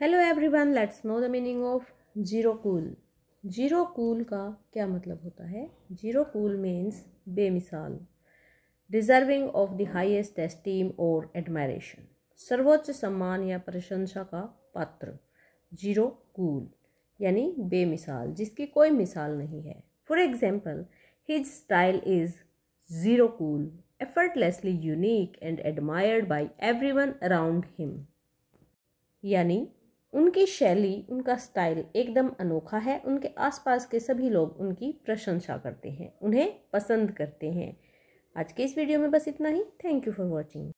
hello everyone let's know the meaning of zero cool zero cool का क्या मतलब होता है जीरो कूल मीन्स बेमिसाल deserving of the highest esteem और एडमायरेशन सर्वोच्च सम्मान या प्रशंसा का पात्र जीरो कूल यानी बेमिसाल जिसकी कोई मिसाल नहीं है for example his style is zero cool effortlessly unique and admired by everyone around him यानी उनकी शैली उनका स्टाइल एकदम अनोखा है उनके आसपास के सभी लोग उनकी प्रशंसा करते हैं उन्हें पसंद करते हैं आज के इस वीडियो में बस इतना ही थैंक यू फॉर वॉचिंग